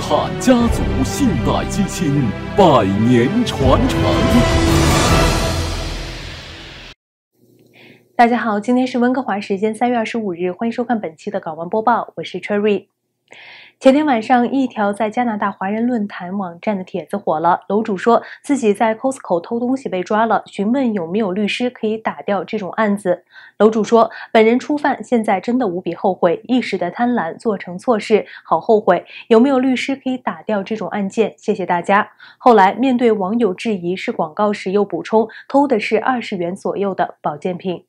汉家族信贷基金，百年传承。大家好，今天是温哥华时间三月二十五日，欢迎收看本期的港湾播报，我是 Cherry。前天晚上，一条在加拿大华人论坛网站的帖子火了。楼主说自己在 Costco 偷东西被抓了，询问有没有律师可以打掉这种案子。楼主说，本人初犯，现在真的无比后悔，一时的贪婪做成错事，好后悔。有没有律师可以打掉这种案件？谢谢大家。后来面对网友质疑是广告时，又补充偷的是二十元左右的保健品。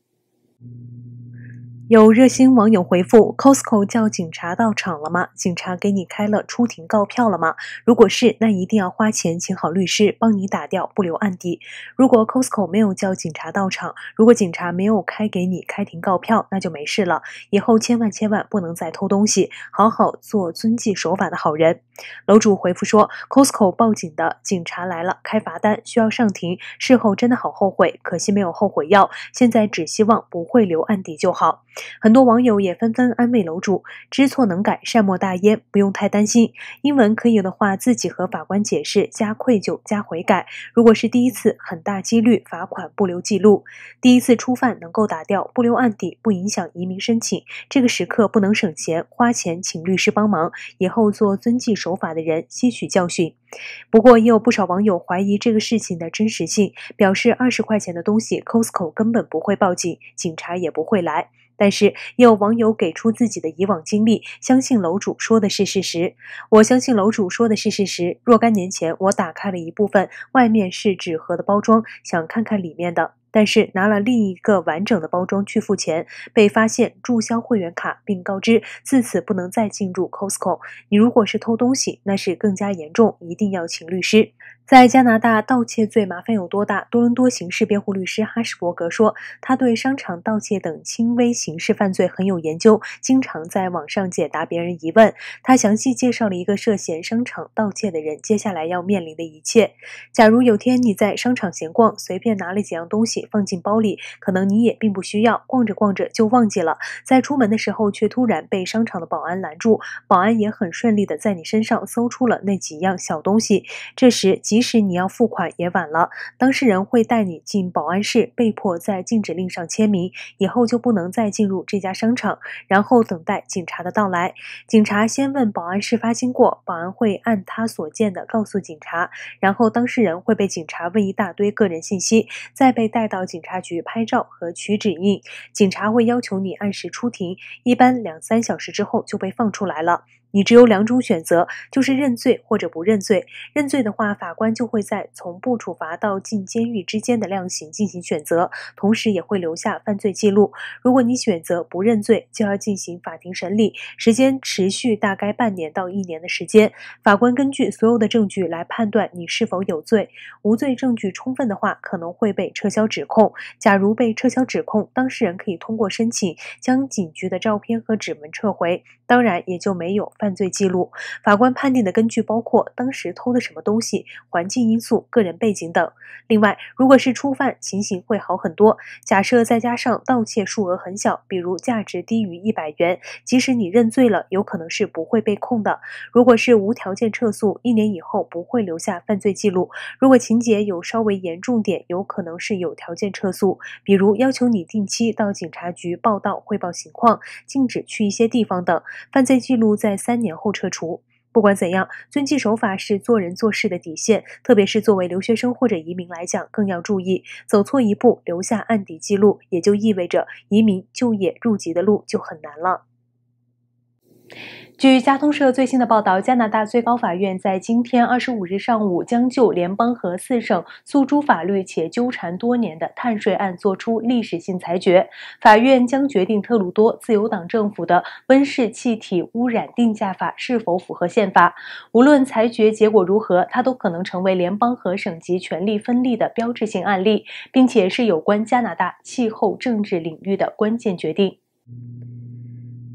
有热心网友回复：Costco 叫警察到场了吗？警察给你开了出庭告票了吗？如果是，那一定要花钱请好律师帮你打掉，不留案底。如果 Costco 没有叫警察到场，如果警察没有开给你开庭告票，那就没事了。以后千万千万不能再偷东西，好好做遵纪守法的好人。楼主回复说：Costco 报警的，警察来了，开罚单，需要上庭。事后真的好后悔，可惜没有后悔药。现在只希望不会留案底就好。很多网友也纷纷安慰楼主，知错能改，善莫大焉，不用太担心。英文可以的话，自己和法官解释，加愧疚，加悔改。如果是第一次，很大几率罚款不留记录。第一次初犯能够打掉，不留案底，不影响移民申请。这个时刻不能省钱，花钱请律师帮忙，以后做遵纪守法的人，吸取教训。不过也有不少网友怀疑这个事情的真实性，表示二十块钱的东西，Costco 根本不会报警，警察也不会来。但是也有网友给出自己的以往经历，相信楼主说的是事实。我相信楼主说的是事实。若干年前，我打开了一部分，外面是纸盒的包装，想看看里面的，但是拿了另一个完整的包装去付钱，被发现注销会员卡，并告知自此不能再进入 Costco。你如果是偷东西，那是更加严重，一定要请律师。在加拿大，盗窃罪麻烦有多大？多伦多刑事辩护律师哈什伯格说，他对商场盗窃等轻微刑事犯罪很有研究，经常在网上解答别人疑问。他详细介绍了一个涉嫌商场盗窃的人接下来要面临的一切。假如有天你在商场闲逛，随便拿了几样东西放进包里，可能你也并不需要，逛着逛着就忘记了。在出门的时候，却突然被商场的保安拦住，保安也很顺利的在你身上搜出了那几样小东西。这时，即使你要付款，也晚了。当事人会带你进保安室，被迫在禁止令上签名，以后就不能再进入这家商场。然后等待警察的到来。警察先问保安事发经过，保安会按他所见的告诉警察。然后当事人会被警察问一大堆个人信息，再被带到警察局拍照和取指印。警察会要求你按时出庭，一般两三小时之后就被放出来了。你只有两种选择，就是认罪或者不认罪。认罪的话，法官就会在从不处罚到进监狱之间的量刑进行选择，同时也会留下犯罪记录。如果你选择不认罪，就要进行法庭审理，时间持续大概半年到一年的时间。法官根据所有的证据来判断你是否有罪。无罪证据充分的话，可能会被撤销指控。假如被撤销指控，当事人可以通过申请将警局的照片和指纹撤回，当然也就没有。犯罪记录，法官判定的根据包括当时偷的什么东西、环境因素、个人背景等。另外，如果是初犯，情形会好很多。假设再加上盗窃数额很小，比如价值低于一百元，即使你认罪了，有可能是不会被控的。如果是无条件撤诉，一年以后不会留下犯罪记录。如果情节有稍微严重点，有可能是有条件撤诉，比如要求你定期到警察局报到汇报情况，禁止去一些地方等。犯罪记录在。三年后撤除。不管怎样，遵纪守法是做人做事的底线，特别是作为留学生或者移民来讲，更要注意。走错一步，留下案底记录，也就意味着移民、就业、入籍的路就很难了。据加通社最新的报道，加拿大最高法院在今天二十五日上午将就联邦和四省诉诸法律且纠缠多年的碳税案作出历史性裁决。法院将决定特鲁多自由党政府的温室气体污染定价法是否符合宪法。无论裁决结果如何，它都可能成为联邦和省级权力分立的标志性案例，并且是有关加拿大气候政治领域的关键决定。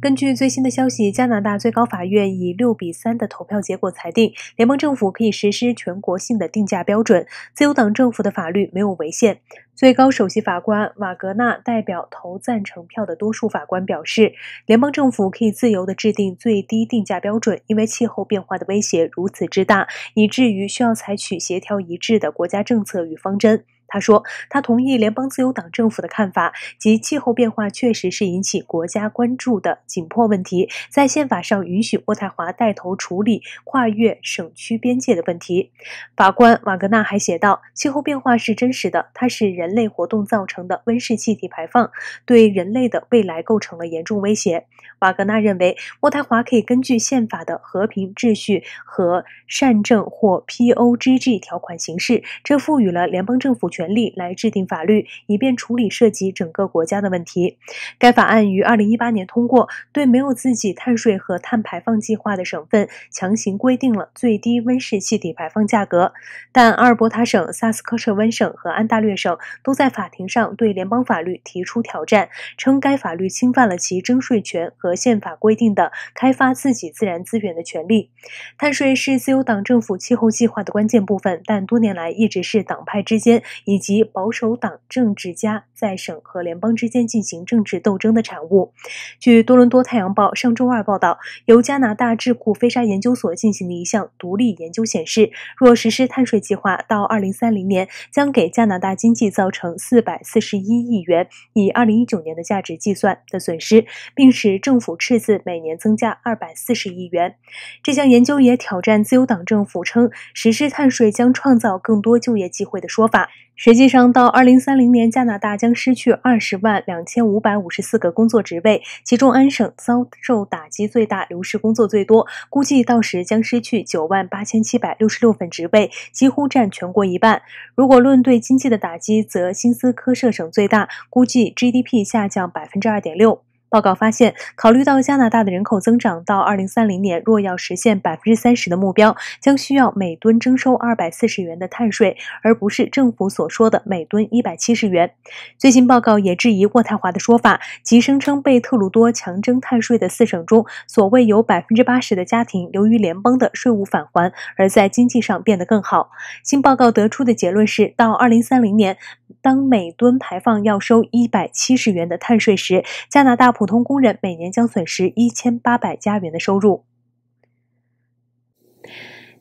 根据最新的消息，加拿大最高法院以六比三的投票结果裁定，联邦政府可以实施全国性的定价标准。自由党政府的法律没有违宪。最高首席法官瓦格纳代表投赞成票的多数法官表示，联邦政府可以自由地制定最低定价标准，因为气候变化的威胁如此之大，以至于需要采取协调一致的国家政策与方针。他说，他同意联邦自由党政府的看法，即气候变化确实是引起国家关注的紧迫问题，在宪法上允许渥太华带头处理跨越省区边界的问题。法官瓦格纳还写道：“气候变化是真实的，它是人类活动造成的温室气体排放对人类的未来构成了严重威胁。”瓦格纳认为，渥太华可以根据宪法的和平秩序和善政或 POGG 条款行事，这赋予了联邦政府权。权力来制定法律，以便处理涉及整个国家的问题。该法案于二零一八年通过，对没有自己碳税和碳排放计划的省份强行规定了最低温室气体排放价格。但阿尔伯塔省、萨斯科彻温省和安大略省都在法庭上对联邦法律提出挑战，称该法律侵犯了其征税权和宪法规定的开发自己自然资源的权利。碳税是自由党政府气候计划的关键部分，但多年来一直是党派之间。以及保守党政治家在省和联邦之间进行政治斗争的产物。据多伦多太阳报上周二报道，由加拿大智库飞沙研究所进行的一项独立研究显示，若实施碳税计划，到二零三零年将给加拿大经济造成四百四十一亿元（以二零一九年的价值计算）的损失，并使政府赤字每年增加二百四十亿元。这项研究也挑战自由党政府称实施碳税将创造更多就业机会的说法。实际上，到二零三零年，加拿大将失去二十万两千五百五十四个工作职位，其中安省遭受打击最大，流失工作最多，估计到时将失去九万八千七百六十六份职位，几乎占全国一半。如果论对经济的打击，则新斯科舍省最大，估计 GDP 下降百分之二点六。报告发现，考虑到加拿大的人口增长，到二零三零年，若要实现百分之三十的目标，将需要每吨征收二百四十元的碳税，而不是政府所说的每吨一百七十元。最新报告也质疑渥太华的说法，即声称被特鲁多强征碳税的四省中，所谓有百分之八十的家庭由于联邦的税务返还而在经济上变得更好。新报告得出的结论是，到二零三零年，当每吨排放要收一百七十元的碳税时，加拿大。普通工人每年将损失一千八百加元的收入。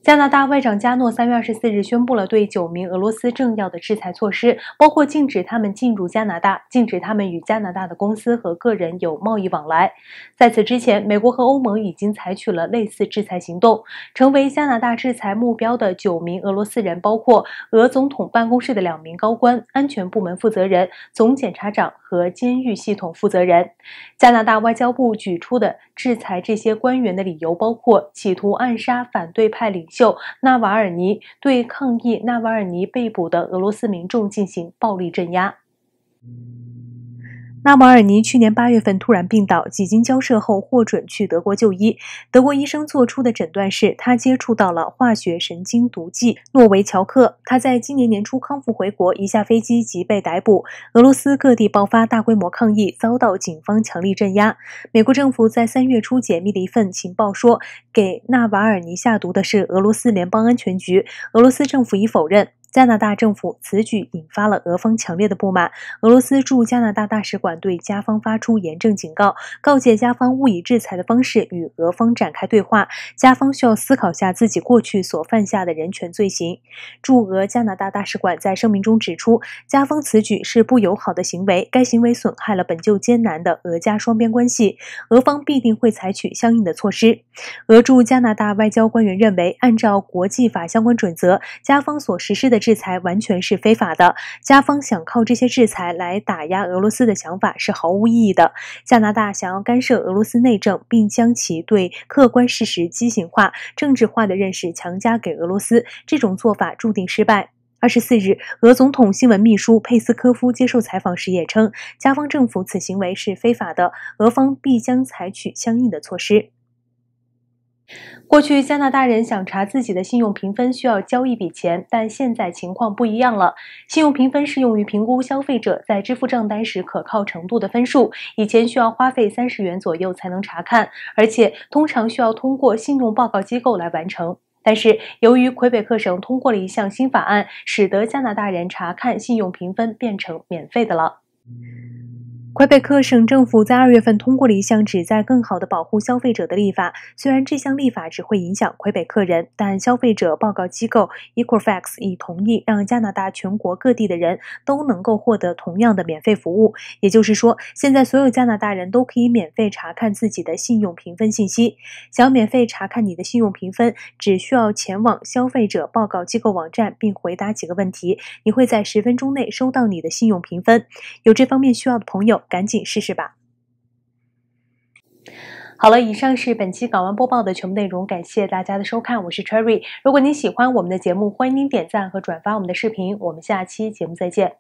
加拿大外长加诺三月二十四日宣布了对九名俄罗斯政要的制裁措施，包括禁止他们进入加拿大，禁止他们与加拿大的公司和个人有贸易往来。在此之前，美国和欧盟已经采取了类似制裁行动。成为加拿大制裁目标的九名俄罗斯人，包括俄总统办公室的两名高官、安全部门负责人、总检察长和监狱系统负责人。加拿大外交部举出的制裁这些官员的理由，包括企图暗杀反对派领袖。就纳瓦尔尼对抗议纳瓦尔尼被捕的俄罗斯民众进行暴力镇压。纳瓦尔尼去年八月份突然病倒，几经交涉后获准去德国就医。德国医生做出的诊断是他接触到了化学神经毒剂诺维乔克。他在今年年初康复回国，一下飞机即被逮捕。俄罗斯各地爆发大规模抗议，遭到警方强力镇压。美国政府在三月初解密了一份情报说，给纳瓦尔尼下毒的是俄罗斯联邦安全局。俄罗斯政府已否认。加拿大政府此举引发了俄方强烈的不满。俄罗斯驻加拿大大使馆对加方发出严正警告，告诫加方勿以制裁的方式与俄方展开对话。加方需要思考下自己过去所犯下的人权罪行。驻俄加拿大大使馆在声明中指出，加方此举是不友好的行为，该行为损害了本就艰难的俄加双边关系。俄方必定会采取相应的措施。俄驻加拿大外交官员认为，按照国际法相关准则，加方所实施的制裁完全是非法的，加方想靠这些制裁来打压俄罗斯的想法是毫无意义的。加拿大想要干涉俄罗斯内政，并将其对客观事实畸形化、政治化的认识强加给俄罗斯，这种做法注定失败。二十四日，俄总统新闻秘书佩斯科夫接受采访时也称，加方政府此行为是非法的，俄方必将采取相应的措施。过去，加拿大人想查自己的信用评分需要交一笔钱，但现在情况不一样了。信用评分是用于评估消费者在支付账单时可靠程度的分数。以前需要花费三十元左右才能查看，而且通常需要通过信用报告机构来完成。但是，由于魁北克省通过了一项新法案，使得加拿大人查看信用评分变成免费的了。魁北克省政府在二月份通过了一项旨在更好地保护消费者的立法。虽然这项立法只会影响魁北克人，但消费者报告机构 Equifax 已同意让加拿大全国各地的人都能够获得同样的免费服务。也就是说，现在所有加拿大人都可以免费查看自己的信用评分信息。想免费查看你的信用评分，只需要前往消费者报告机构网站，并回答几个问题，你会在十分钟内收到你的信用评分。有这方面需要的朋友。赶紧试试吧。好了，以上是本期港湾播报的全部内容，感谢大家的收看，我是 Cherry。如果您喜欢我们的节目，欢迎您点赞和转发我们的视频。我们下期节目再见。